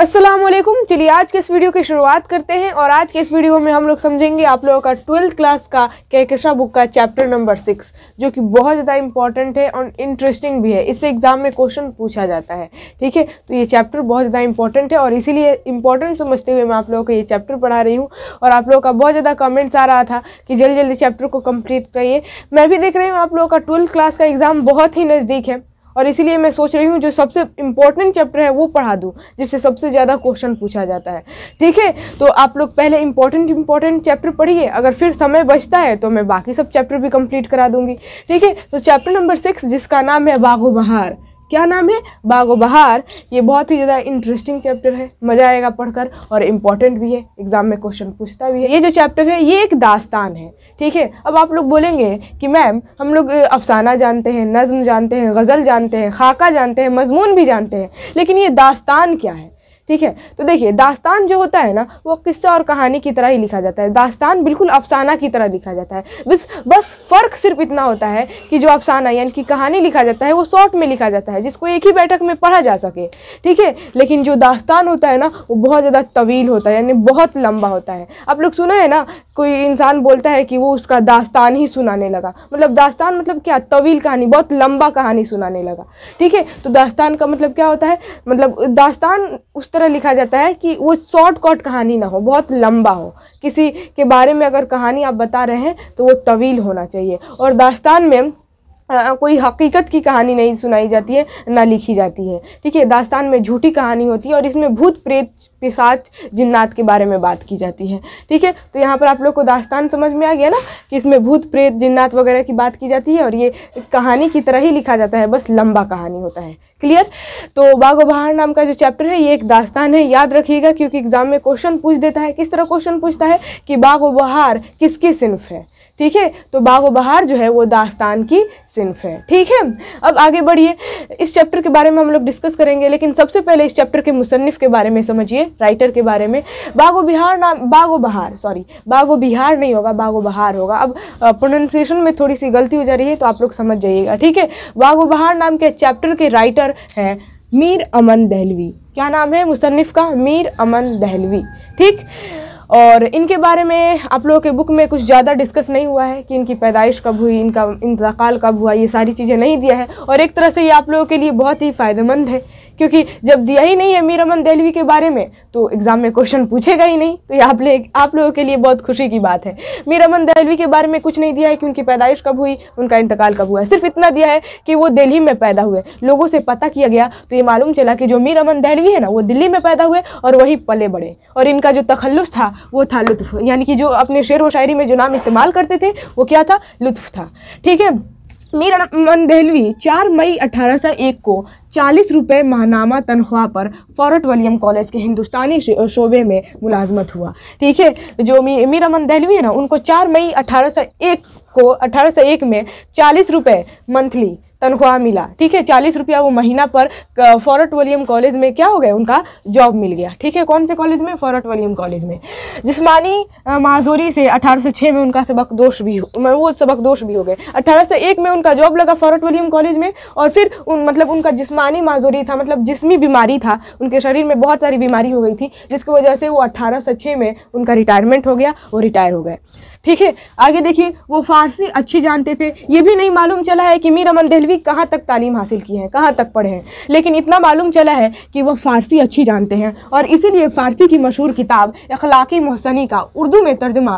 असलम चलिए आज के इस वीडियो की शुरुआत करते हैं और आज के इस वीडियो में हम लोग समझेंगे आप लोगों का ट्वेल्थ क्लास का कैकशा बुक का चैप्टर नंबर सिक्स जो कि बहुत ज़्यादा इंपॉर्टेंट है और इंटरेस्टिंग भी है इससे एग्ज़ाम में क्वेश्चन पूछा जाता है ठीक है तो ये चैप्टर बहुत ज़्यादा इंपॉर्टेंट है और इसीलिए इंपॉर्टेंट समझते हुए मैं आप लोगों को ये चैप्टर पढ़ा रही हूँ और आप लोगों का बहुत ज़्यादा कमेंट्स आ रहा था कि जल्दी जल्दी चैप्टर को कम्प्लीट करिए मैं भी देख रही हूँ आप लोगों का ट्वेल्थ क्लास का एग्ज़ाम बहुत ही नज़दीक है और इसीलिए मैं सोच रही हूँ जो सबसे इम्पोर्टेंट चैप्टर है वो पढ़ा दूँ जिससे सबसे ज़्यादा क्वेश्चन पूछा जाता है ठीक है तो आप लोग पहले इम्पोर्टेंट इम्पॉर्टेंट चैप्टर पढ़िए अगर फिर समय बचता है तो मैं बाकी सब चैप्टर भी कम्प्लीट करा दूँगी ठीक है तो चैप्टर नंबर सिक्स जिसका नाम है बाघो बहार क्या नाम है बागो बहार ये बहुत ही ज़्यादा इंटरेस्टिंग चैप्टर है मज़ा आएगा पढ़कर और इम्पॉर्टेंट भी है एग्ज़ाम में क्वेश्चन पूछता भी है ये जो चैप्टर है ये एक दास्तान है ठीक है अब आप लोग बोलेंगे कि मैम हम लोग अफसाना जानते हैं नज़म जानते हैं गज़ल जानते हैं खाका जानते हैं मजमून भी जानते हैं लेकिन ये दास्तान क्या है ठीक है तो देखिए दास्तान जो होता है ना वो किस्सा और कहानी की तरह ही लिखा जाता है दास्तान बिल्कुल अफसाना की तरह लिखा जाता है बस बस फ़र्क सिर्फ इतना होता है कि जो अफसाना यानी कि कहानी लिखा जाता है वो शॉर्ट में लिखा जाता है जिसको एक ही बैठक में पढ़ा जा सके ठीक है लेकिन जो दास्तान होता है ना वो बहुत ज़्यादा तवील होता है यानी बहुत लंबा होता है आप लोग सुना है ना कोई इंसान बोलता है कि वो उसका दास्तान ही सुनाने लगा मतलब दास्तान मतलब क्या तवील कहानी बहुत लंबा कहानी सुनाने लगा ठीक है तो दास्तान का मतलब क्या होता है मतलब दास्तान उस तरह लिखा जाता है कि वो शॉर्टकट कहानी ना हो बहुत लंबा हो किसी के बारे में अगर कहानी आप बता रहे हैं तो वो तवील होना चाहिए और दास्तान में आ, कोई हकीकत की कहानी नहीं सुनाई जाती है ना लिखी जाती है ठीक है दास्तान में झूठी कहानी होती है और इसमें भूत प्रेत पिशाच जिन्नात के बारे में बात की जाती है ठीक है तो यहाँ पर आप लोग को दास्तान समझ में आ गया ना कि इसमें भूत प्रेत जिन्नात वगैरह की बात की जाती है और ये कहानी की तरह ही लिखा जाता है बस लंबा कहानी होता है क्लियर तो बागो बहार नाम का जो चैप्टर है ये एक दास्तान है याद रखिएगा क्योंकि एग्ज़ाम में क्वेश्चन पूछ देता है किस तरह क्वेश्चन पूछता है कि बागो बहार किसकी सिंफ है ठीक है तो बाग व बहार जो है वो दास्तान की सिंफ है ठीक है अब आगे बढ़िए इस चैप्टर के बारे में हम लोग डिस्कस करेंगे लेकिन सबसे पहले इस चैप्टर के मुसनफ़ के बारे में समझिए राइटर के बारे में बागो व बिहार नाम बागो बहार सॉरी बागो व बिहार नहीं होगा बागो बहार होगा अब प्रोनाउंसिएशन में थोड़ी सी गलती हो जा रही है तो आप लोग समझ जाइएगा ठीक है बागो बहार नाम के चैप्टर के राइटर हैं मीर अमन दहलवी क्या नाम है मुसनफ़ का मीर अमन दहलवी ठीक और इनके बारे में आप लोगों के बुक में कुछ ज़्यादा डिस्कस नहीं हुआ है कि इनकी पैदाइश कब हुई इनका इंतकाल कब हुआ ये सारी चीज़ें नहीं दिया है और एक तरह से ये आप लोगों के लिए बहुत ही फ़ायदेमंद है क्योंकि जब दिया ही नहीं है मीर अमन दहलवी के बारे में तो एग्ज़ाम में क्वेश्चन पूछेगा ही नहीं तो ये आप आप लोगों के लिए बहुत खुशी की बात है मीर अमन दहलवी के बारे में कुछ नहीं दिया है कि उनकी पैदाइश कब हुई उनका इंतकाल कब हुआ सिर्फ इतना दिया है कि वो दिल्ली में पैदा हुए लोगों से पता किया गया तो ये मालूम चला कि जो मीर अमन दहलवी है ना वो दिल्ली में पैदा हुए और वहीं पले बड़े और इनका जो तखल्लुस था वो था लुत्फ यानी कि जो अपने शेर व शायरी में जो नाम इस्तेमाल करते थे वो क्या था लुत्फ था ठीक है मीरा मन दहलवी चार मई अठारह को चालीस रुपये माहनामा तनख्वाह पर फॉरट वलीम कॉलेज के हिंदुस्तानी शोबे में मुलाजमत हुआ ठीक है जो मी, मीरा मन दहलवी है ना उनको चार मई अठारह को अठारह सौ एक में चालीस रुपये मंथली तनख्वाह मिला ठीक है चालीस रुपया वो महीना पर फॉरट वलियम कॉलेज में क्या हो गया उनका जॉब मिल गया ठीक है कौन से कॉलेज में फॉरट वलियम कॉलेज में जिसमानी माजूरी से अठारह में उनका सबक दोष भी वो सबक दोष भी हो गए अठारह में उनका जॉब लगा फॉरट वलियम कॉलेज में और फिर उन मतलब उनका जिसमानी माजूरी था मतलब जिसमी बीमारी था उनके शरीर में बहुत सारी बीमारी हो गई थी जिसकी वजह से वो अठारह में उनका रिटायरमेंट हो गया वो रिटायर हो गए ठीक है आगे देखिए वो फारसी अच्छी जानते थे ये भी नहीं मालूम चला है कि मीर अमन दहलवी कहाँ तक तालीम हासिल की है कहाँ तक पढ़े हैं लेकिन इतना मालूम चला है कि वो फारसी अच्छी जानते हैं और इसीलिए फारसी की मशहूर किताब अखलाकी महसनी का उर्दू में तर्जमा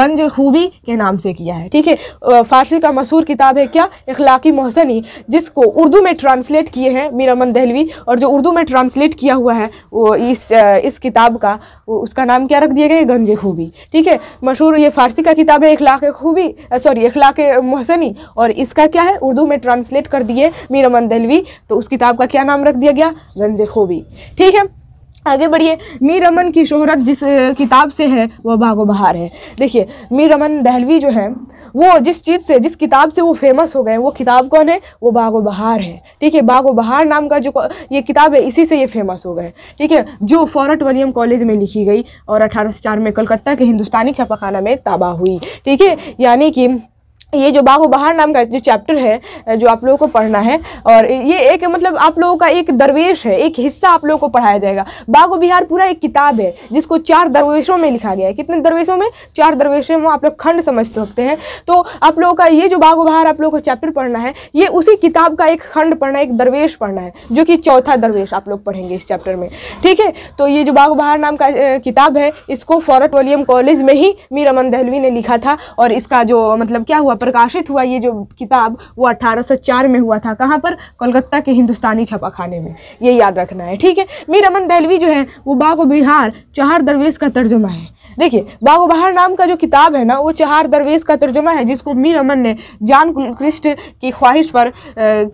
गंज खूबी के नाम से किया है ठीक है फारसी का मशहूर किताब है क्या अखलाकी महसनी जिसको उर्दू में ट्रांसलेट किए हैं मीर अमन दहलवी और जो उर्दू में ट्रांसलेट किया हुआ है वो इस इस किताब का उसका नाम क्या रख दिया गया गंज खूबी ठीक है मशहूर ये फारसी का किताब है इखलाक खूबी सॉरी इखलाक मोहसनी और इसका क्या है उर्दू में ट्रांसलेट कर दिए मीरमन अमन दहलवी तो उस किताब का क्या नाम रख दिया गया गंज खूबी ठीक है आगे बढ़िए मीर अमन की शोहरत जिस किताब से है वह बागो बहार है देखिए मीर अमन दहलवी जो है वो जिस चीज़ से जिस किताब से वो फेमस हो गए वो किताब कौन है वो बागो बहार है ठीक है बागो बहार नाम का जो ये किताब है इसी से ये फेमस हो गए ठीक है जो फॉरट वलियम कॉलेज में लिखी गई और अठारह में कलकत्ता के हिंदुस्तानी छपाखाना में तबाह हुई ठीक है यानी कि ये जो बाहु बहार नाम का जो चैप्टर है जो आप लोगों को पढ़ना है और ये एक मतलब आप लोगों का एक दरवेश है एक हिस्सा आप लोगों को पढ़ाया जाएगा बाघ बिहार पूरा एक किताब है जिसको चार दरवेशों में लिखा गया है कितने दरवेशों में चार दरवेशों में आप लोग खंड समझ सकते हैं तो आप लोगों का ये जो बाघ बहार आप लोगों को चैप्टर पढ़ना है ये उसी किताब का एक खंड पढ़ना एक दरवेश पढ़ना है जो कि चौथा दरवेश आप लोग पढ़ेंगे इस चैप्टर में ठीक है तो ये जो बाघ बहार नाम का किताब है इसको फॉरट विलियम कॉलेज में ही मीर अमन दहलवी ने लिखा था और इसका जो मतलब क्या हुआ प्रकाशित हुआ ये जो किताब वो 1804 में हुआ था कहाँ पर कोलकाता के हिंदुस्तानी छपाखाने में ये याद रखना है ठीक है मीर अमन दहलवी जो है वो बाग बिहार चार दरवेश का तर्जुमा है देखिए बाग बहार नाम का जो किताब है ना वो चार दरवेश का तर्जुमा है जिसको मीर अमन ने जान कुलकृष्ट की ख्वाहिश पर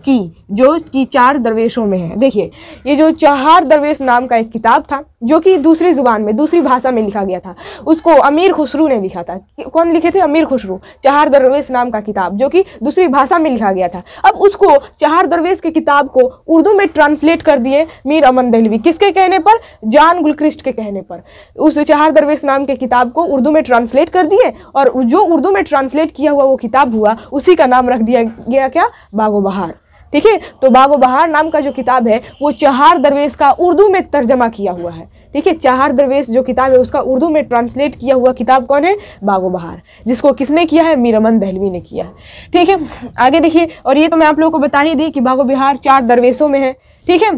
की जो कि चार दरवेशों में है देखिए ये जो चहार दरवेश नाम का एक किताब था जो कि दूसरी ज़ुबान में दूसरी भाषा में लिखा गया था उसको अमीर खुसरू ने लिखा था कौन लिखे थे अमीर खुसरू चहार दरवेश नाम का किताब जो कि दूसरी भाषा में लिखा गया था अब उसको चहार दरवेश की किताब को उर्दू में ट्रांसलेट कर दिए मीर अमन दहलवी किसके कहने पर जान गुलकृष्ट के कहने पर उस चहार दरवेश नाम के किताब को उर्दू में ट्रांसलेट कर दिए और जो उर्दू में ट्रांसलेट किया हुआ वो किताब हुआ उसी का नाम रख दिया गया क्या बागो बहार ठीक है तो बागो बहार नाम का जो किताब है वो चहार दरवेश का उर्दू में तर्जमा किया हुआ है ठीक है चहार दरवेश जो किताब है उसका उर्दू में ट्रांसलेट किया हुआ किताब कौन है बागो बहार जिसको किसने किया है मीरमन दहलवी ने किया है ठीक है आगे देखिए और ये तो मैं आप लोगों को बता ही दी कि बागो बिहार चार दरवेशों में है ठीक है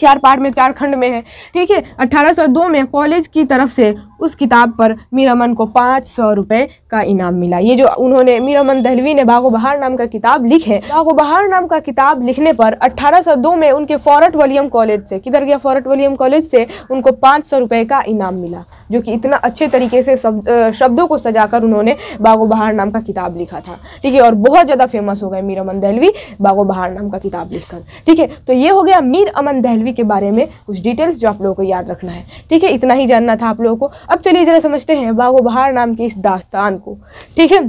चार पार्ट में चार खंड में है ठीक है 1802 में कॉलेज की तरफ से उस किताब पर मीरा को पाँच सौ रुपये का इनाम मिला ये जो उन्होंने मीरा मन दहलवी ने बागो बहार नाम का किताब लिखे बागो बहार नाम का किताब लिखने पर 1802 में उनके फॉरट वलियम कॉलेज से किधर गया फॉरट वलियम कॉलेज से उनको पाँच सौ रुपये का इनाम मिला जो कि इतना अच्छे तरीके से शब्दों को सजाकर उन्होंने बागो बहार नाम का किताब लिखा था ठीक है और बहुत ज़्यादा फेमस हो गए मीर अमन दहलवी बागो बहार नाम का किताब लिखकर ठीक है तो ये हो गया मीर अमन दहलवी के बारे में कुछ डिटेल्स जो आप लोगों को याद रखना है ठीक है इतना ही जानना था आप लोगों को अब चलिए ज़रा समझते हैं बहार नाम की इस दास्तान को ठीक है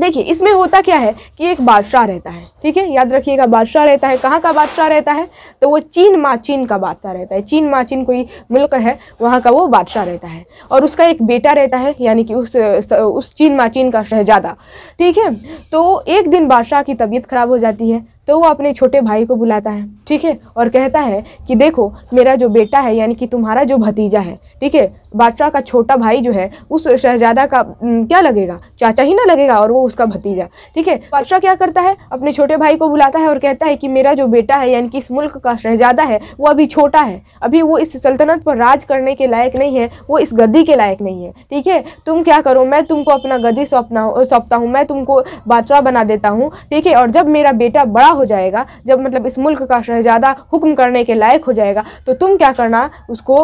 देखिए इसमें होता क्या है कि एक बादशाह रहता है ठीक है याद रखिएगा बादशाह रहता है कहाँ का बादशाह रहता है तो वो चीन माचीन का बादशाह रहता है चीन माचीन कोई मुल्क है वहाँ का वो बादशाह रहता है और उसका एक बेटा रहता है यानी कि उस उस चीन माचीन का शहजादा ठीक है तो एक दिन बादशाह की तबीयत खराब हो जाती है तो वो अपने छोटे भाई को बुलाता है ठीक है और कहता है कि देखो मेरा जो बेटा है यानी कि तुम्हारा जो भतीजा है ठीक है बादशाह का छोटा भाई जो है उस शहजादा का क्या लगेगा चाचा ही ना लगेगा और वो उसका भतीजा ठीक है बादशाह क्या करता है अपने छोटे भाई को बुलाता है और कहता है कि मेरा जो बेटा है यानी कि इस मुल्क का शहजादा है वो अभी छोटा है अभी वो इस सल्तनत पर राज करने के लायक नहीं है वो इस गद्दी के लायक नहीं है ठीक है तुम क्या करो मैं तुमको अपना गद्दी सौंपना सौंपता हूँ मैं तुमको बादशाह बना देता हूँ ठीक है और जब मेरा बेटा बड़ा हो जाएगा जब मतलब इस मुल्क का शहजादा हुक्म करने के लायक हो जाएगा तो तुम क्या करना उसको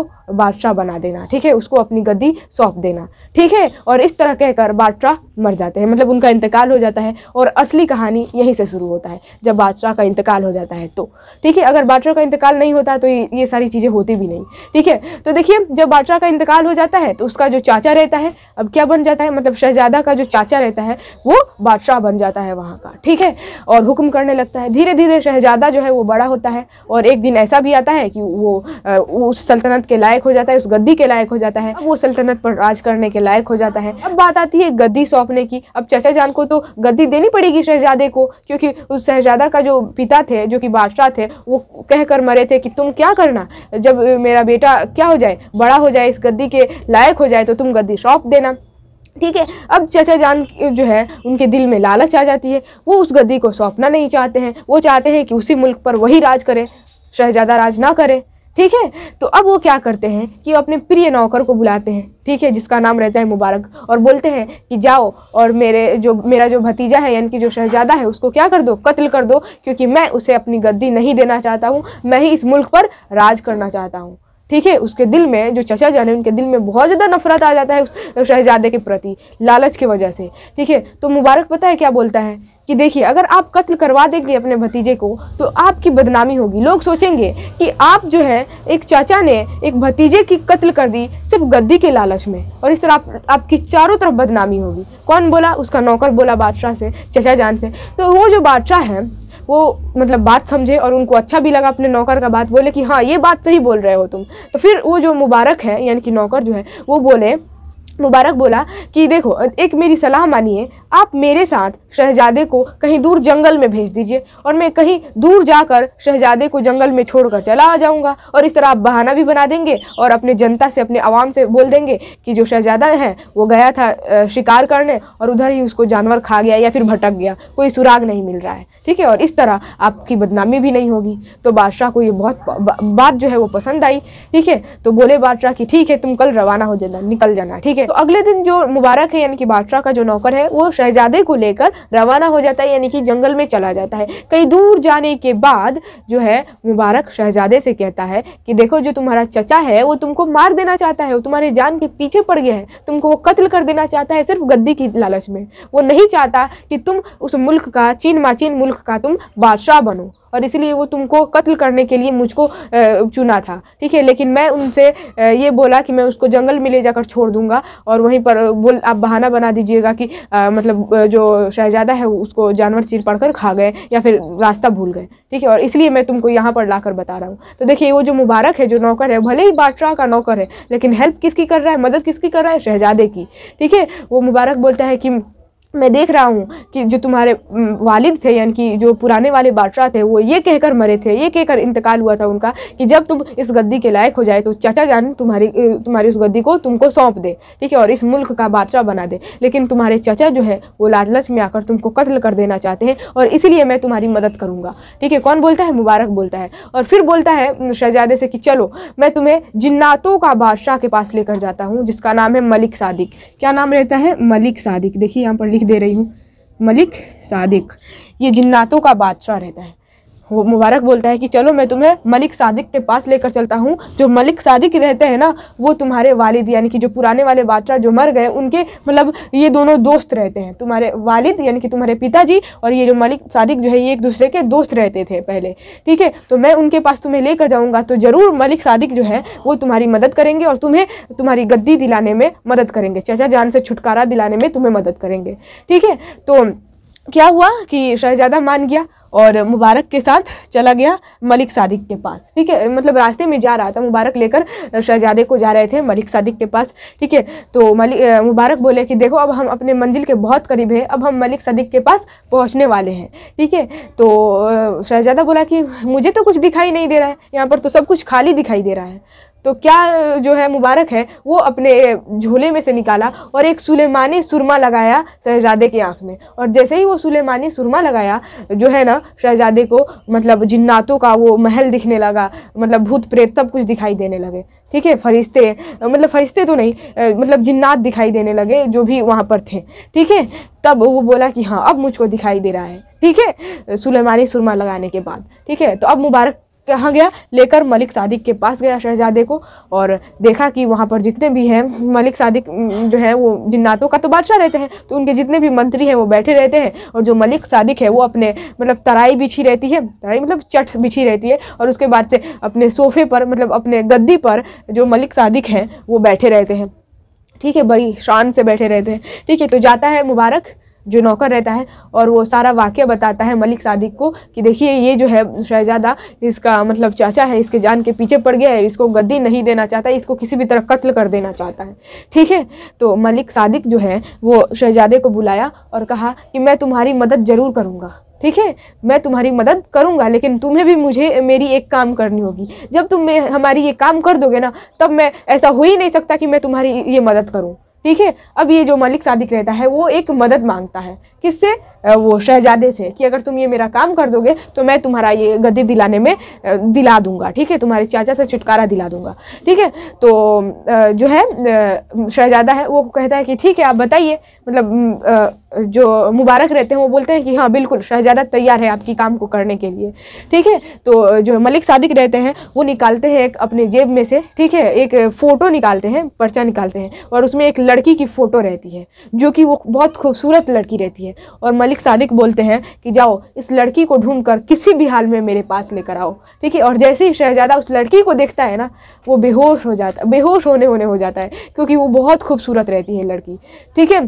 बादशाह बना देना ठीक है उसको अपनी गद्दी सौंप देना ठीक है और इस तरह कहकर बादशाह मर जाते हैं मतलब उनका इंतकाल हो जाता है और असली कहानी यहीं से शुरू होता है जब बादशाह का इंतकाल हो जाता है तो ठीक है अगर बादशाह का इंतकाल नहीं होता तो ये सारी चीज़ें होती भी नहीं ठीक है तो देखिए जब बादशाह का इंतकाल हो जाता है तो उसका जो चाचा रहता है अब क्या बन जाता है मतलब शहजादा का जो चाचा रहता है वो बादशाह बन जाता है वहाँ का ठीक है और हुक्म करने लगता है है धीरे धीरे शहजादा जो है वो बड़ा होता है और एक दिन ऐसा भी आता है कि वो, वो उस सल्तनत के लायक हो जाता है उस गद्दी के लायक हो जाता है वो सल्तनत पर राज करने के लायक हो जाता है अब बात आती है गद्दी सौंपने की अब चचा जान को तो गद्दी देनी पड़ेगी शहजादे को क्योंकि उस शहजादा का जो पिता थे जो कि बादशाह थे वो कह कर मरे थे कि तुम क्या करना जब मेरा बेटा क्या हो जाए बड़ा हो जाए इस गद्दी के लायक हो जाए तो तुम गद्दी सौंप देना ठीक है अब चचा जान जो है उनके दिल में लालच आ जाती है वो उस गद्दी को सौंपना नहीं चाहते हैं वो चाहते हैं कि उसी मुल्क पर वही राज करें शहजादा राज ना करें ठीक है तो अब वो क्या करते हैं कि वो अपने प्रिय नौकर को बुलाते हैं ठीक है जिसका नाम रहता है मुबारक और बोलते हैं कि जाओ और मेरे जो मेरा जो भतीजा है यानी कि जो शहजादा है उसको क्या कर दो कत्ल कर दो क्योंकि मैं उसे अपनी गद्दी नहीं देना चाहता हूँ मैं ही इस मुल्क पर राज करना चाहता हूँ ठीक है उसके दिल में जो चचा जान है उनके दिल में बहुत ज़्यादा नफरत आ जाता है उस शहजादे के प्रति लालच की वजह से ठीक है तो मुबारक पता है क्या बोलता है कि देखिए अगर आप कत्ल करवा देंगे अपने भतीजे को तो आपकी बदनामी होगी लोग सोचेंगे कि आप जो है एक चाचा ने एक भतीजे की कत्ल कर दी सिर्फ गद्दी के लालच में और इस तरह आप, आपकी चारों तरफ बदनामी होगी कौन बोला उसका नौकर बोला बादशाह से चचा जान से तो वो जो बादशाह है वो मतलब बात समझे और उनको अच्छा भी लगा अपने नौकर का बात बोले कि हाँ ये बात सही बोल रहे हो तुम तो फिर वो जो मुबारक है यानी कि नौकर जो है वो बोले मुबारक बोला कि देखो एक मेरी सलाह मानिए आप मेरे साथ शहजादे को कहीं दूर जंगल में भेज दीजिए और मैं कहीं दूर जाकर शहजादे को जंगल में छोड़कर चला आ जाऊँगा और इस तरह आप बहाना भी बना देंगे और अपने जनता से अपने आवाम से बोल देंगे कि जो शहजादा है वो गया था शिकार करने और उधर ही उसको जानवर खा गया या फिर भटक गया कोई सुराग नहीं मिल रहा है ठीक है और इस तरह आपकी बदनामी भी नहीं होगी तो बादशाह को ये बहुत बात जो है वो पसंद आई ठीक है तो बोले बादशाह कि ठीक है तुम कल रवाना हो जाना निकल जाना ठीक है तो अगले दिन जो मुबारक है यानी कि बादशाह का जो नौकर है वो शहजादे को लेकर रवाना हो जाता है यानी कि जंगल में चला जाता है कई दूर जाने के बाद जो है मुबारक शहजादे से कहता है कि देखो जो तुम्हारा चचा है वो तुमको मार देना चाहता है वो तुम्हारे जान के पीछे पड़ गया है तुमको वो कत्ल कर देना चाहता है सिर्फ गद्दी की लालच में वो नहीं चाहता कि तुम उस मुल्क का चीन माचीन मुल्क का तुम बादशाह बनो और इसीलिए वो तुमको कत्ल करने के लिए मुझको चुना था ठीक है लेकिन मैं उनसे ये बोला कि मैं उसको जंगल में ले जाकर छोड़ दूंगा और वहीं पर बोल आप बहाना बना दीजिएगा कि आ, मतलब जो शहजादा है उसको जानवर चीर पड़ कर खा गए या फिर रास्ता भूल गए ठीक है और इसलिए मैं तुमको यहाँ पर ला कर बता रहा हूँ तो देखिए वो जो मुबारक है जो नौकर है भले ही बाटरा का नौकर है लेकिन हेल्प किसकी कर रहा है मदद किसकी कर रहा है शहजादे की ठीक है वो मुबारक बोलता है कि मैं देख रहा हूँ कि जो तुम्हारे वालिद थे यानी कि जो पुराने वाले बादशाह थे वो ये कहकर मरे थे ये कहकर इंतकाल हुआ था उनका कि जब तुम इस गद्दी के लायक हो जाए तो चाचा जान तुम्हारी तुम्हारी उस गद्दी को तुमको सौंप दे ठीक है और इस मुल्क का बादशाह बना दे लेकिन तुम्हारे चाचा जो है वो लालच में आकर तुमको कत्ल कर देना चाहते हैं और इसीलिए मैं तुम्हारी मदद करूँगा ठीक है कौन बोलता है मुबारक बोलता है और फिर बोलता है शहजादे से कि चलो मैं तुम्हें जिन्नातों का बादशाह के पास लेकर जाता हूँ जिसका नाम है मलिक सादिक क्या नाम रहता है मलिक सादिक देखिए यहाँ पर लिख लिख दे रही हूँ मलिक सादिक ये जिन्नातों का बादशाह रहता है वो मुबारक बोलता है कि चलो मैं तुम्हें मलिक सादिक के पास लेकर चलता हूँ जो मलिक सादिक रहते हैं ना वो तुम्हारे वालिद यानी कि जो पुराने वाले बादशाह जो मर गए उनके मतलब ये दोनों दोस्त रहते हैं तुम्हारे वालिद यानी कि तुम्हारे पिताजी और ये जो मलिक सादिक जो है ये एक दूसरे के दोस्त रहते थे पहले ठीक है तो मैं उनके पास तुम्हें लेकर जाऊँगा तो ज़रूर मलिक सादिक जो है वो तुम्हारी मदद करेंगे और तुम्हें तुम्हारी गद्दी दिलाने में मदद करेंगे चचा जान से छुटकारा दिलाने में तुम्हें मदद करेंगे ठीक है तो क्या हुआ कि शहजादा मान गया और मुबारक के साथ चला गया मलिक सादिक के पास ठीक है मतलब रास्ते में जा रहा था मुबारक लेकर शहजादे को जा रहे थे मलिक सादिक के पास ठीक है तो मलिक मुबारक बोले कि देखो अब हम अपने मंजिल के बहुत करीब हैं अब हम मलिक सादिक के पास पहुँचने वाले हैं ठीक है तो शहजादा बोला कि मुझे तो कुछ दिखाई नहीं दे रहा है यहाँ पर तो सब कुछ खाली दिखाई दे रहा है तो क्या जो है मुबारक है वो अपने झोले में से निकाला और एक सुलेमानी सुरमा लगाया शहजादे की आँख में और जैसे ही वो सुलेमानी सुरमा लगाया जो है ना शहजादे को मतलब जिन्नातों का वो महल दिखने लगा मतलब भूत प्रेत सब कुछ दिखाई देने लगे ठीक है फरिश्ते मतलब फरिश्ते तो नहीं मतलब जिन्नात दिखाई देने लगे जो भी वहाँ पर थे ठीक है तब वो बोला कि हाँ अब मुझको दिखाई दे रहा है ठीक है सुलेमानी सुरमा लगाने के बाद ठीक है तो अब मुबारक कहाँ गया लेकर मलिक सादिक के पास गया शहजादे को और देखा कि वहाँ पर जितने भी हैं मलिक सादिक जो है वो जिन्नातों का तो बादशाह रहते हैं तो उनके जितने भी मंत्री हैं वो बैठे रहते हैं और जो मलिक सादिक है वो अपने मतलब तराई बिछी रहती है तराई मतलब चट बिछी रहती है और उसके बाद से अपने सोफे पर मतलब अपने गद्दी पर जो मलिक सादिक हैं वो बैठे रहते हैं ठीक है बड़ी शान से बैठे रहते हैं ठीक है तो जाता है मुबारक जो नौकर रहता है और वो सारा वाक्य बताता है मलिक सादिक को कि देखिए ये जो है शहजादा इसका मतलब चाचा है इसके जान के पीछे पड़ गया है इसको गद्दी नहीं देना चाहता इसको किसी भी तरह कत्ल कर देना चाहता है ठीक है तो मलिक सादिक जो है वो शहजादे को बुलाया और कहा कि मैं तुम्हारी मदद ज़रूर करूँगा ठीक है मैं तुम्हारी मदद करूंगा लेकिन तुम्हें भी मुझे मेरी एक काम करनी होगी जब तुम हमारी ये काम कर दोगे ना तब मैं ऐसा हो ही नहीं सकता कि मैं तुम्हारी ये मदद करूँ ठीक है अब ये जो मलिक सादिक रहता है वो एक मदद मांगता है किससे वो शहजादे से कि अगर तुम ये मेरा काम कर दोगे तो मैं तुम्हारा ये गद्दी दिलाने में दिला दूंगा ठीक है तुम्हारे चाचा से छुटकारा दिला दूंगा ठीक है तो जो है शहजादा है वो कहता है कि ठीक है आप बताइए मतलब जो मुबारक रहते हैं वो बोलते हैं कि हाँ बिल्कुल शहजादा तैयार है आपकी काम को करने के लिए ठीक है तो जो मलिक सादिक रहते हैं वो निकालते हैं एक अपने जेब में से ठीक है एक फ़ोटो निकालते हैं पर्चा निकालते हैं और उसमें एक लड़की की फ़ोटो रहती है जो कि वो बहुत खूबसूरत लड़की रहती है और मलिक मलिक सादिक बोलते हैं कि जाओ इस लड़की को ढूंढ कर किसी भी हाल में मेरे पास लेकर आओ ठीक है और जैसे ही शहजादा उस लड़की को देखता है ना वो बेहोश हो जाता बेहोश होने होने हो जाता है क्योंकि वो बहुत खूबसूरत रहती है लड़की ठीक है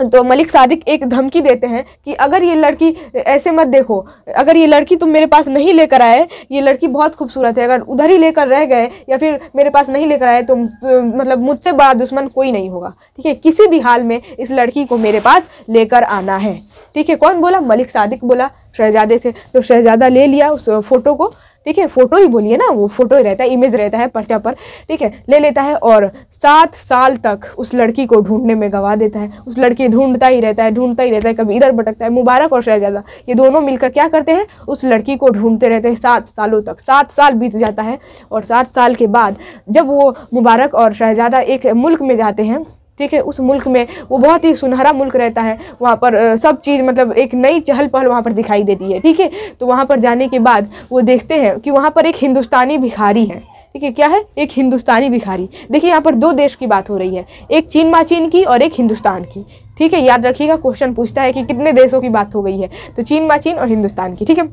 तो मलिक सादिक एक धमकी देते हैं कि अगर ये लड़की ऐसे मत देखो अगर ये लड़की तुम मेरे पास नहीं लेकर आए ये लड़की बहुत खूबसूरत है अगर उधर ही लेकर रह गए या फिर मेरे पास नहीं लेकर आए तो, तो मतलब मुझसे बड़ा दुश्मन कोई नहीं होगा ठीक है किसी भी हाल में इस लड़की को मेरे पास लेकर आना है ठीक है कौन बोला मलिक सादिक बोला शहजादे से तो शहजादा ले लिया उस फोटो को ठीक है फ़ोटो ही बोलिए ना वो फ़ोटो ही रहता है इमेज रहता है पर्चा पर ठीक है ले लेता है और सात साल तक उस लड़की को ढूंढने में गवा देता है उस लड़की ढूंढता ही रहता है ढूंढता ही रहता है कभी इधर भटकता है मुबारक और शहजादा ये दोनों मिलकर क्या करते हैं उस लड़की को ढूंढते रहते हैं सात सालों तक सात साल बीत जाता है और सात साल के बाद जब वो मुबारक और शहजादा एक मुल्क में जाते हैं ठीक है उस मुल्क में वो बहुत ही सुनहरा मुल्क रहता है वहाँ पर सब चीज़ मतलब एक नई चहल पहल वहाँ पर दिखाई देती है ठीक है तो वहाँ पर जाने के बाद वो देखते हैं कि वहाँ पर एक हिंदुस्तानी भिखारी है ठीक है क्या है एक हिंदुस्तानी भिखारी देखिए यहाँ पर दो देश की बात हो रही है एक चीन माचीन की और एक हिंदुस्तान की ठीक है याद रखिएगा क्वेश्चन पूछता है कि कितने देशों की बात हो गई है तो चीन माचीन और हिंदुस्तान की ठीक है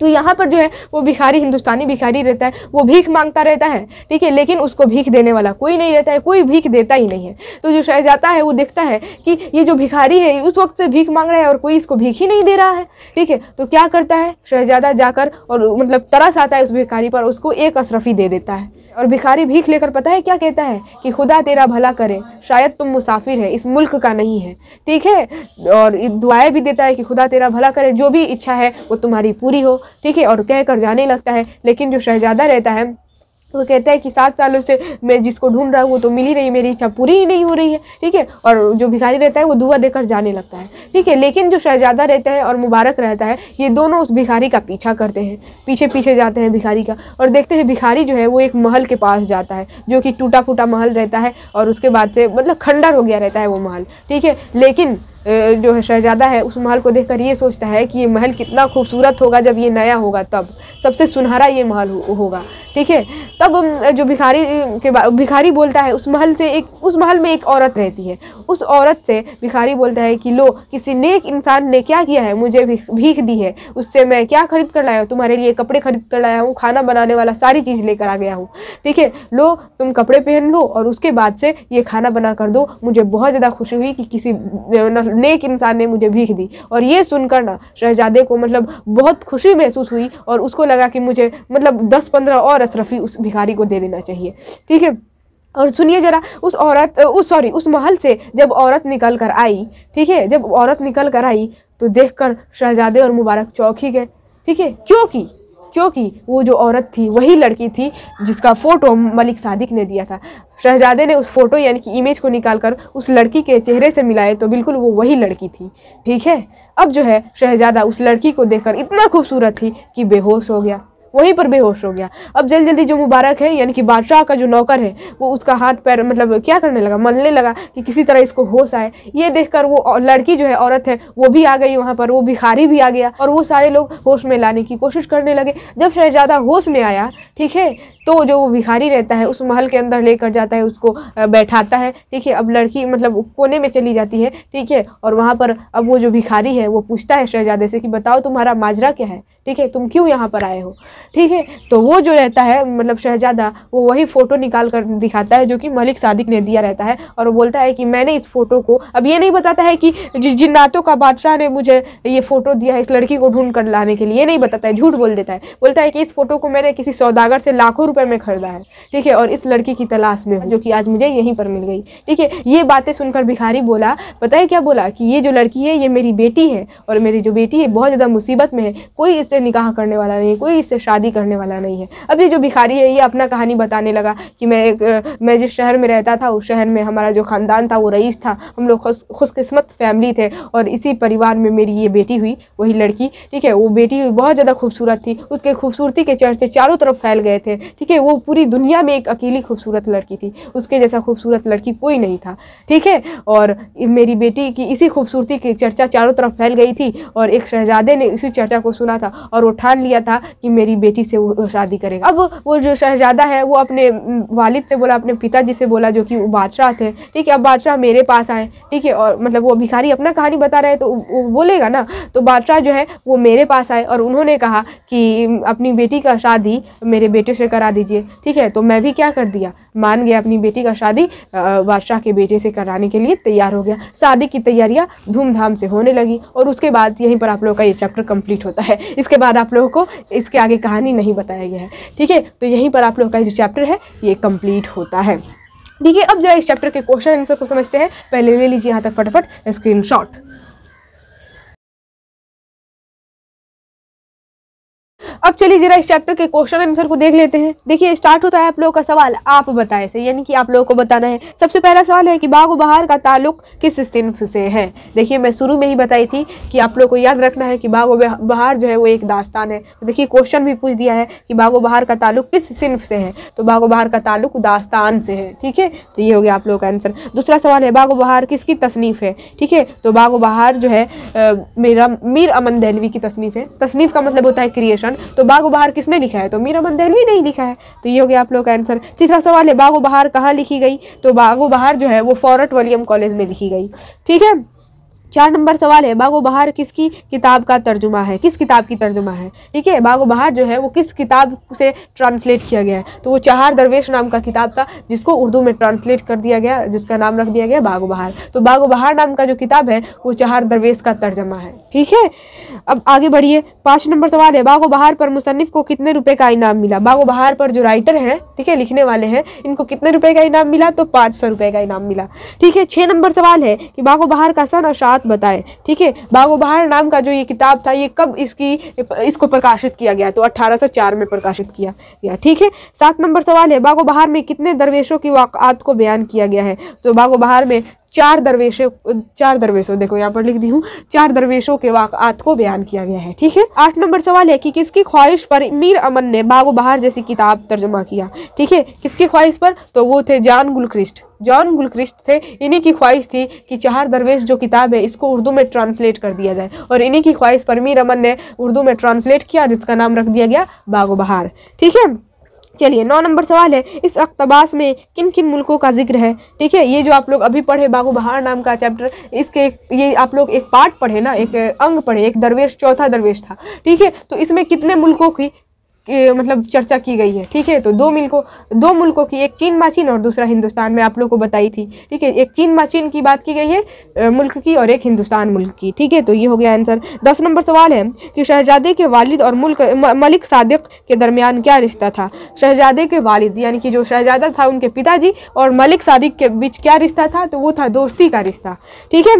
तो यहाँ पर जो है वो भिखारी हिंदुस्तानी भिखारी रहता है वो भीख मांगता रहता है ठीक है लेकिन उसको भीख देने वाला कोई नहीं रहता है कोई भीख देता ही नहीं है तो जो शहजादा है वो देखता है कि ये जो भिखारी है उस वक्त से भीख मांग रहा है और कोई इसको भीख ही नहीं दे रहा है ठीक है तो क्या करता है शहजादा जाकर और मतलब तरस आता है उस भिखारी पर उसको एक अशरफी दे देता है और भिखारी भीख लेकर पता है क्या कहता है कि खुदा तेरा भला करे शायद तुम मुसाफिर है इस मुल्क का नहीं है ठीक है और दुआएं भी देता है कि खुदा तेरा भला करे जो भी इच्छा है वो तुम्हारी पूरी हो ठीक है और कहकर जाने लगता है लेकिन जो शहजादा रहता है तो वो कहता है कि सात सालों से मैं जिसको ढूंढ रहा हूँ वो तो मिल ही नहीं मेरी इच्छा पूरी ही नहीं हो रही है ठीक है और जो भिखारी रहता है वो दुआ देकर जाने लगता है ठीक है लेकिन जो शहजादा रहता है और मुबारक रहता है ये दोनों उस भिखारी का पीछा करते हैं पीछे पीछे जाते हैं भिखारी का और देखते हैं भिखारी जो है वो एक महल के पास जाता है जो कि टूटा फूटा महल रहता है और उसके बाद से मतलब खंडर हो गया रहता है वो महल ठीक है लेकिन जो है शहजादा है उस महल को देखकर ये सोचता है कि ये महल कितना खूबसूरत होगा जब ये नया होगा तब सबसे सुनहरा ये महल होगा ठीक है तब जो भिखारी के भिखारी बोलता है उस महल से एक उस महल में एक औरत रहती है उस औरत से भिखारी बोलता है कि लो किसी नेक इंसान ने क्या किया है मुझे भीख दी है उससे मैं क्या खरीद कर लाया हूँ तुम्हारे लिए कपड़े खरीद कर लाया हूँ खाना बनाने वाला सारी चीज़ लेकर आ गया हूँ ठीक है लो तुम कपड़े पहन लो और उसके बाद से ये खाना बना कर दो मुझे बहुत ज़्यादा खुशी हुई कि किसी नेक इंसान ने मुझे भीख दी और ये सुनकर ना शहजादे को मतलब बहुत खुशी महसूस हुई और उसको लगा कि मुझे मतलब दस पंद्रह और अशरफी उस भिखारी को दे देना चाहिए ठीक है और सुनिए ज़रा उस औरत उस सॉरी उस महल से जब औरत निकल कर आई ठीक है जब औरत निकल कर आई तो देखकर शहजादे और मुबारक चौक ही गए ठीक है क्योंकि क्योंकि वो जो औरत थी वही लड़की थी जिसका फ़ोटो मलिक सादिक ने दिया था शहजादे ने उस फ़ोटो यानी कि इमेज को निकाल कर उस लड़की के चेहरे से मिलाए तो बिल्कुल वो वही लड़की थी ठीक है अब जो है शहजादा उस लड़की को देखकर इतना खूबसूरत थी कि बेहोश हो गया वहीं पर बेहोश हो गया अब जल्दी जल्दी जो मुबारक है यानी कि बादशाह का जो नौकर है वो उसका हाथ पैर मतलब क्या करने लगा मलने लगा कि किसी तरह इसको होश आए ये देखकर वो लड़की जो है औरत है वो भी आ गई वहाँ पर वो भिखारी भी आ गया और वो सारे लोग होश में लाने की कोशिश करने लगे जब शहजादा होश में आया ठीक है तो जो वो भिखारी रहता है उस महल के अंदर लेकर जाता है उसको बैठाता है ठीक है अब लड़की मतलब कोने में चली जाती है ठीक है और वहाँ पर अब वो जो भिखारी है वो पूछता है शहजादे से कि बताओ तुम्हारा माजरा क्या है ठीक है तुम क्यों यहाँ पर आए हो ठीक है तो वो जो रहता है मतलब शहजादा वो वही फ़ोटो निकाल कर दिखाता है जो कि मलिक सादिक ने दिया रहता है और बोलता है कि मैंने इस फ़ोटो को अब ये नहीं बताता है कि जिन्नातों का बादशाह ने मुझे ये फ़ोटो दिया है इस लड़की को ढूंढ कर लाने के लिए नहीं बताता है झूठ बोल देता है बोलता है कि इस फ़ोटो को मैंने किसी सौदागर से लाखों रुपये में खरीदा है ठीक है और इस लड़की की तलाश में जो कि आज मुझे यहीं पर मिल गई ठीक है ये बातें सुनकर भिखारी बोला पता है क्या बोला कि ये जो लड़की है ये मेरी बेटी है और मेरी जो बेटी है बहुत ज़्यादा मुसीबत में है कोई इससे इससे निकाह करने वाला नहीं है कोई इससे शादी करने वाला नहीं है अब ये जो भिखारी है ये अपना कहानी बताने लगा कि मैं एक मैं जिस शहर में रहता था उस शहर में हमारा जो ख़ानदान था वो रईस था हम लोग खुशकस्मत फैमिली थे और इसी परिवार में मेरी ये बेटी हुई वही लड़की ठीक है वो बेटी हुई बहुत ज़्यादा खूबसूरत थी उसके खूबसूरती के चर्चे चारों तरफ फैल गए थे ठीक है वो पूरी दुनिया में एक अकेली खूबसूरत लड़की थी उसके जैसा खूबसूरत लड़की कोई नहीं था ठीक है और मेरी बेटी की इसी खूबसूरती की चर्चा चारों तरफ फैल गई थी और एक शहजादे ने इसी चर्चा को सुना था और वो ठान लिया था कि मेरी बेटी से वो शादी करेगा अब वो जो शहजादा है वो अपने वालिद से बोला अपने पिताजी से बोला जो कि वो बादशाह थे ठीक है अब बादशाह मेरे पास आए ठीक है और मतलब वो भिखारी अपना कहानी बता रहे तो वो बोलेगा ना तो बादशाह जो है वो मेरे पास आए और उन्होंने कहा कि अपनी बेटी का शादी मेरे बेटे से करा दीजिए ठीक है तो मैं भी क्या कर दिया मान गया अपनी बेटी का शादी बादशाह के बेटे से कराने के लिए तैयार हो गया शादी की तैयारियाँ धूमधाम से होने लगी और उसके बाद यहीं पर आप लोगों का ये चैप्टर कंप्लीट होता है इसके बाद आप लोगों को इसके आगे कहानी नहीं बताया गया है ठीक है तो यहीं पर आप लोगों का जो चैप्टर है ये कम्प्लीट होता है ठीक है अब जरा इस चैप्टर के क्वेश्चन आंसर को समझते हैं पहले ले लीजिए यहाँ तक फटाफट स्क्रीनशॉट अब चलिए जरा इस चैप्टर के क्वेश्चन आंसर को देख लेते हैं देखिए स्टार्ट होता है आप लोगों का सवाल आप बताए से यानी कि आप लोगों को बताना है सबसे पहला सवाल है कि बाग बहार का ताल्लुक किस सिंफ से है देखिए मैं शुरू में ही बताई थी कि आप लोग को याद रखना है कि बाग बहार जो है वो एक दास्तान है देखिए क्वेश्चन भी पूछ दिया है कि बाग बहार का ताल्लुक किस सिंफ से है तो बाघ बहार का ताल्लुक दास्तान से है ठीक है तो ये हो गया आप लोगों का आंसर दूसरा सवाल है बाग बहार किसकी तसनीफ़ है ठीक है तो बाग बहार जो है मेरा मीर अमन दहलवी की तसनीफ़ है तसनीफ़ का मतलब होता है क्रिएशन तो बाग बहार किसने लिखा है तो मीरा मंदेलवी ने ही लिखा है तो ये हो गया आप लोग का आंसर तीसरा सवाल है बाग बहार कहाँ लिखी गई तो बाग बहार जो है वो फॉरट वलियम कॉलेज में लिखी गई ठीक है चार नंबर सवाल है बागो बहार किसकी किताब का तर्जुमा है किस किताब की तर्जुमा है ठीक है बागो बहार जो है वो किस किताब से ट्रांसलेट किया गया है तो वो चार दरवेश नाम का किताब था जिसको उर्दू में ट्रांसलेट कर दिया गया जिसका नाम रख दिया गया बागो बहार तो बागो बहार नाम का जो किताब है वो चार दरवेश का तर्जमा है ठीक है अब आगे बढ़िए पाँच नंबर सवाल है बागो बहार पर मुसनफ़ को कितने रुपये का इनाम मिला बागो बहार पर जो राइटर हैं ठीक है लिखने वाले हैं इनको कितने रुपये का इनाम मिला तो पाँच सौ रुपये का इनाम मिला ठीक है छः नंबर सवाल है कि बागो बहार का सन और बात बताएं ठीक है बागोबहार नाम का जो ये किताब था ये कब इसकी इसको प्रकाशित किया गया तो 1804 में प्रकाशित किया गया ठीक है सात नंबर सवाल है बागोबहार में कितने दरवेशों की वाकत को बयान किया गया है तो बागोबहार में चार दरवेशों चार दरवेशों देखो यहाँ पर लिख दी हूँ चार दरवेशों के वाकत को बयान किया गया है ठीक है आठ नंबर सवाल है कि किसकी ख्वाहिश पर मीर अमन ने बागो बहार जैसी किताब तर्जमा किया ठीक है किसकी ख्वाहिश पर तो वो थे जान गुलक्रिस्ट जॉन गुलक्रिस्ट थे इन्हीं की ख्वाहिश थी कि चार दरवेश जो किताब है इसको उर्दू में ट्रांसलेट कर दिया जाए और इन्हीं की ख्वाहिश पर मीर अमन ने उर्दू में ट्रांसलेट किया जिसका नाम रख दिया गया बागो बहार ठीक है चलिए नौ नंबर सवाल है इस अकतबास में किन किन मुल्कों का जिक्र है ठीक है ये जो आप लोग अभी पढ़े बागो बहार नाम का चैप्टर इसके ये आप लोग एक पार्ट पढ़े ना एक अंग पढ़े एक दरवेश चौथा दरवेश था ठीक है तो इसमें कितने मुल्कों की मतलब चर्चा की गई है ठीक है तो दो मिल्कों दो मुल्कों की एक चीन माचीन और दूसरा हिंदुस्तान में आप लोग को बताई थी ठीक है एक चीन माचीन की बात की गई है मुल्क की और एक हिंदुस्तान मुल्क की ठीक है तो ये हो गया आंसर दस नंबर सवाल है कि शहजादे के वालिद और मुल्क म, मलिक सादिक के दरमियान क्या रिश्ता था शहजादे के वालिद यानी कि जो शहजादा था उनके पिताजी और मलिक सादिक के बीच क्या रिश्ता था तो वो था दोस्ती का रिश्ता ठीक है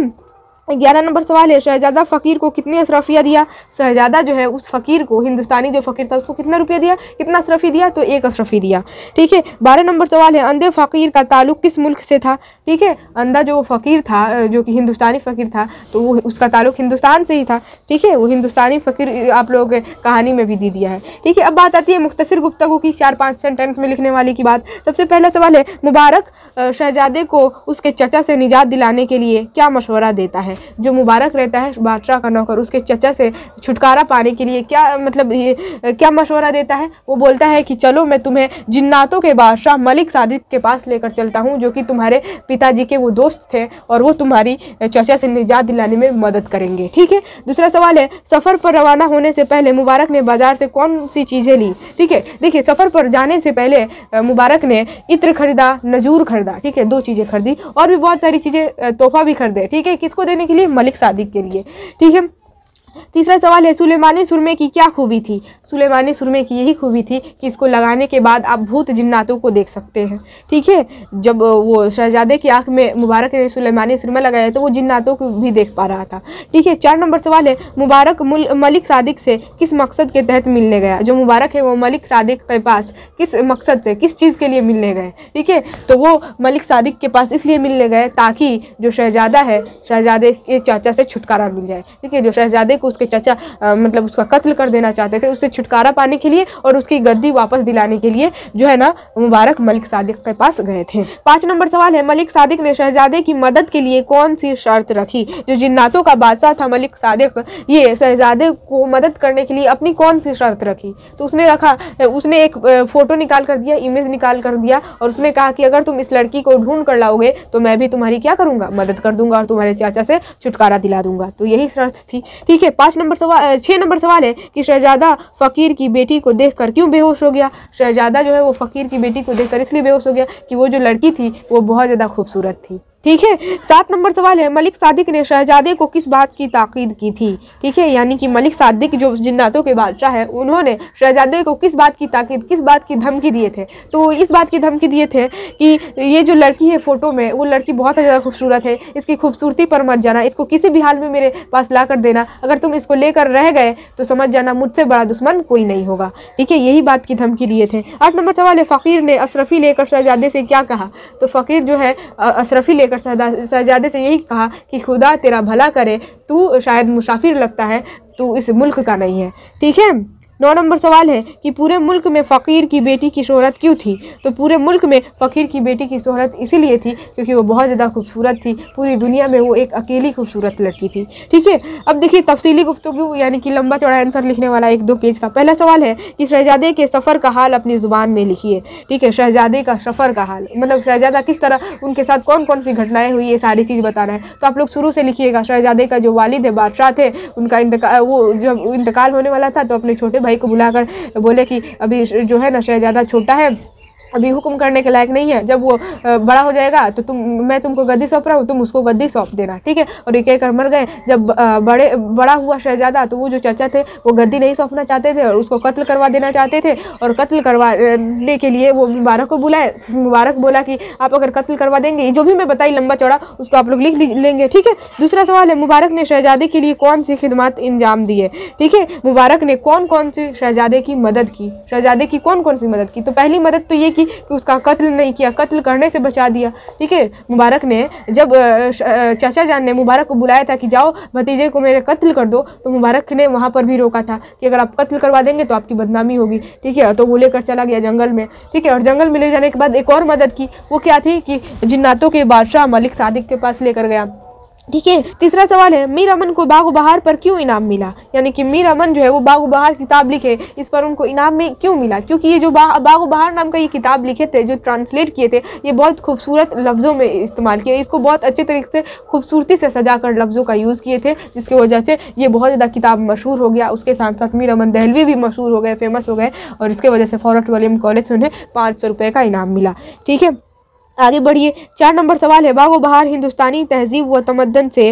ग्यारह नंबर सवाल है शहजादा फ़कीर को कितने अशरफिया दिया शहजादा जो है उस फ़कीर को हिंदुस्तानी जो फ़कीर था उसको कितना रुपया दिया कितना अशरफी दिया तो एक अशरफी दिया ठीक है बारह नंबर सवाल है अंधे फ़कीर का ताल्लुक किस मुल्क से था ठीक है अंधा जो फ़कीर था जो कि हिंदुस्तानी फ़कीर था तो वो उसका ताल्लुक हिंदुस्तान से ही था ठीक है वो हिंदुस्तानी फ़कीर आप लोग कहानी में भी दे दिया है ठीक है अब बात आती है मुख्तर गुफ्तु की चार पाँच सेंटेंस में लिखने वाले की बात सबसे पहला सवाल है मुबारक शहजादे को उसके चचा से निजात दिलाने के लिए क्या मशवरा देता है जो मुबारक रहता है बादशाह का नौकर उसके चचा से छुटकारा पाने के लिए क्या मतलब ये क्या मशवरा देता है वो बोलता है कि चलो मैं तुम्हें जिन्नातों के बादशाह मलिक सादिक के पास लेकर चलता हूँ जो कि तुम्हारे पिताजी के वो दोस्त थे और वो तुम्हारी चचा से निजात दिलाने में मदद करेंगे ठीक है दूसरा सवाल है सफ़र पर रवाना होने से पहले मुबारक ने बाज़ार से कौन सी चीज़ें ली ठीक है देखिए सफ़र पर जाने से पहले मुबारक ने इत्र खरीदा नजूर खरीदा ठीक है दो चीज़ें खरीदी और भी बहुत सारी चीज़ें तोहफा भी खरीदे ठीक है किसको देने के लिए मलिक सादिक के लिए ठीक है तीसरा सवाल है सुलेमानी सुरमे की क्या खूबी थी सुलेमानी सुरमे की यही खूबी थी कि इसको लगाने के बाद आप भूत जिन्नातों को देख सकते हैं ठीक है जब वो शहजादे की आँख में मुबारक ने सुलेमानी सुरमा लगाया तो वो जिन्नातों को भी देख पा रहा था ठीक है चार नंबर सवाल है मुबारक मलिक सादिक से किस मकसद के तहत मिलने गया जो मुबारक है वो मलिक सादिक के पास किस मकसद से किस चीज़ के लिए मिलने गए ठीक है तो वो मलिक सादिक के पास इसलिए मिलने गए ताकि जो शहजादा है शहजादे के चाचा से छुटकारा मिल जाए ठीक है जो शहजादे को उसके चचा मतलब उसका कत्ल कर देना चाहते थे उससे छुटकारा पाने के लिए और उसकी गद्दी वापस दिलाने के लिए जो है ना मुबारक मलिक सादिक के पास गए थे पाँच नंबर सवाल है मलिक सादिक ने शहजादे की मदद के लिए कौन सी शर्त रखी जो जिन्नातों का बादशाह था मलिक सादिक ये शहजादे को मदद करने के लिए अपनी कौन सी शर्त रखी तो उसने रखा उसने एक फ़ोटो निकाल कर दिया इमेज निकाल कर दिया और उसने कहा कि अगर तुम इस लड़की को ढूंढ कर लाओगे तो मैं भी तुम्हारी क्या करूँगा मदद कर दूंगा और तुम्हारे चाचा से छुटकारा दिला दूंगा तो यही शर्त थी ठीक है देखिए पाँच नंबर सवाल छः नंबर सवाल है कि शहजादा फ़कीर की बेटी को देख क्यों बेहोश हो गया शहजादा जो है वो फ़कीर की बेटी को देख इसलिए बेहोश हो गया कि वो जो लड़की थी वो बहुत ज़्यादा खूबसूरत थी ठीक है सात नंबर सवाल है मलिक सादिक ने शहजादे को किस बात की ताकीद की थी ठीक है यानी कि मलिक सादिक जो जिन्नातों के बादशाह हैं उन्होंने शहजादे को किस बात की ताकीद किस बात की धमकी दिए थे तो इस बात की धमकी दिए थे कि ये जो लड़की है फ़ोटो में वो लड़की बहुत ज़्यादा खूबसूरत है इसकी खूबसूरती पर मर जाना इसको किसी भी हाल में मेरे पास ला कर देना अगर तुम इसको लेकर रह गए तो समझ जाना मुझसे बड़ा दुश्मन कोई नहीं होगा ठीक है यही बात की धमकी दिए थे आठ नंबर सवाल है फ़कीर ने अशरफ़ी लेकर शहजादे से क्या कहा तो फ़कीर जो है अशरफ़ी लेकर लेकर शहजादे से यही कहा कि खुदा तेरा भला करे तू शायद मुसाफिर लगता है तू इस मुल्क का नहीं है ठीक है नौ नंबर सवाल है कि पूरे मुल्क में फ़कीर की बेटी की शोहरत क्यों थी तो पूरे मुल्क में फ़कीर की बेटी की शोहरत इसीलिए थी क्योंकि वो बहुत ज़्यादा खूबसूरत थी पूरी दुनिया में वो एक अकेली खूबसूरत लड़की थी ठीक है अब देखिए तफसीली गुफ्तु यानी कि लंबा चौड़ा आंसर लिखने वाला एक दो पेज का पहला सवाल है कि शहजादे के सफ़र का हाल अपनी ज़ुबान में लिखिए ठीक है शहजादे का सफ़र का हाल मतलब शहजादा किस तरह उनके साथ कौन कौन सी घटनाएं हुई ये सारी चीज़ बताना है तो आप लोग शुरू से लिखिएगा शहजादे का जो वालिद है बादशाह थे उनका इंतकाल वो जब इंतकाल होने वाला था तो अपने छोटे भाई को बुलाकर बोले कि अभी जो है ना शहजादा छोटा है अभी हुक्म करने के लायक नहीं है जब वो बड़ा हो जाएगा तो तुम मैं तुमको गद्दी सौंप रहा हूँ तुम उसको गद्दी सौंप देना ठीक है और ये कहकर मर गए जब बड़े बड़ा हुआ शहजादा तो वो जो चाचा थे वो गद्दी नहीं सौंपना चाहते थे और उसको कत्ल करवा देना चाहते थे और कत्ल करवाने के लिए वो मुबारक को बुलाए मुबारक बोला कि आप अगर कत्ल करवा देंगे जो भी मैं बताई लंबा चौड़ा उसको आप लोग लिख लेंगे ठीक है दूसरा सवाल है मुबारक ने शहजादे के लिए कौन सी खिदमत इंजाम दी है ठीक है मुबारक ने कौन कौन सी शहजादे की मदद की शहजादे की कौन कौन सी मदद की तो पहली मदद तो ये कि उसका कत्ल नहीं किया कत्ल करने से बचा दिया ठीक है मुबारक ने जब चाचा जान ने मुबारक को बुलाया था कि जाओ भतीजे को मेरे कत्ल कर दो तो मुबारक ने वहाँ पर भी रोका था कि अगर आप कत्ल करवा देंगे तो आपकी बदनामी होगी ठीक है तो वो लेकर चला गया जंगल में ठीक है और जंगल में ले जाने के बाद एक और मदद की वो क्या थी कि जिन्नातों के बादशाह मलिक सादिक के पास लेकर गया ठीक है तीसरा सवाल है मीर अमन को बाग बहार पर क्यों इनाम मिला यानी कि मीर अमन जो है वो बागो बहार किताब लिखे इस पर उनको इनाम में क्यों मिला क्योंकि ये जो बा, बाग बहार नाम का ये किताब लिखे थे जो ट्रांसलेट किए थे ये बहुत खूबसूरत लफ्ज़ों में इस्तेमाल किए इसको बहुत अच्छे तरीके से खूबसूरती से सजा कर लफ्ज़ों का यूज़ किए थे जिसकी वजह से ये बहुत ज़्यादा किताब मशहूर हो गया उसके साथ साथ मीर अमन दहलवी भी मशहूर हो गए फेमस हो गए और इसके वजह से फॉरट वलीम कॉलेज से उन्हें पाँच सौ रुपये का इनाम मिला ठीक है आगे बढ़िए चार नंबर सवाल है बागो बहार हिंदुस्तानी तहजीब व तमदन से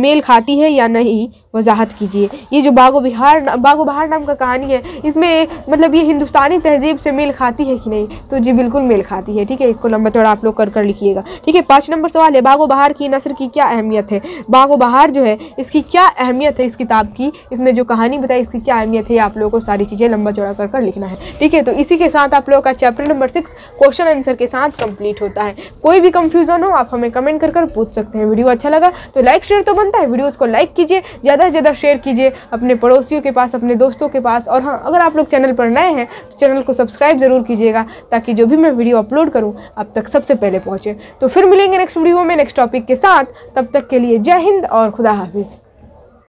मेल खाती है या नहीं वजाहत कीजिए ये जो बागो बिहार बागो बहार नाम का कहानी है इसमें मतलब ये हिंदुस्तानी तहजीब से मेल खाती है कि नहीं तो जी बिल्कुल मेल खाती है ठीक है इसको लंबा थोड़ा आप लोग कर कर लिखिएगा ठीक है पाँच नंबर सवाल है बागो बहार की नसर की क्या अहमियत है बागो बहार जो है इसकी क्या अहमियत है इस किताब की इसमें जो कहानी बताई इसकी क्या अहमियत है आप लोगों को सारी चीज़ें लंबा चौड़ा कर कर लिखना है ठीक है तो इसी के साथ आप लोगों का chapter number six question answer के साथ कंप्लीट होता है कोई भी कंफ्यूजन हो आप हमें कमेंट कर कर पूछ सकते हैं वीडियो अच्छा लगा तो लाइक शेयर तो बनता है वीडियोज़ को लाइक कीजिए ज़्यादा से ज़्यादा शेयर कीजिए अपने पड़ोसियों के पास अपने दोस्तों के पास और हाँ अगर आप लोग चैनल पर नए हैं तो चैनल को सब्सक्राइब ज़रूर कीजिएगा ताकि जो भी मैं वीडियो अपलोड करूँ आप तक सबसे पहले पहुँचे तो फिर मिलेंगे नेक्स्ट वीडियो में नेक्स्ट टॉपिक के साथ तब तक के लिए जय हिंद और खुदा हाफिज़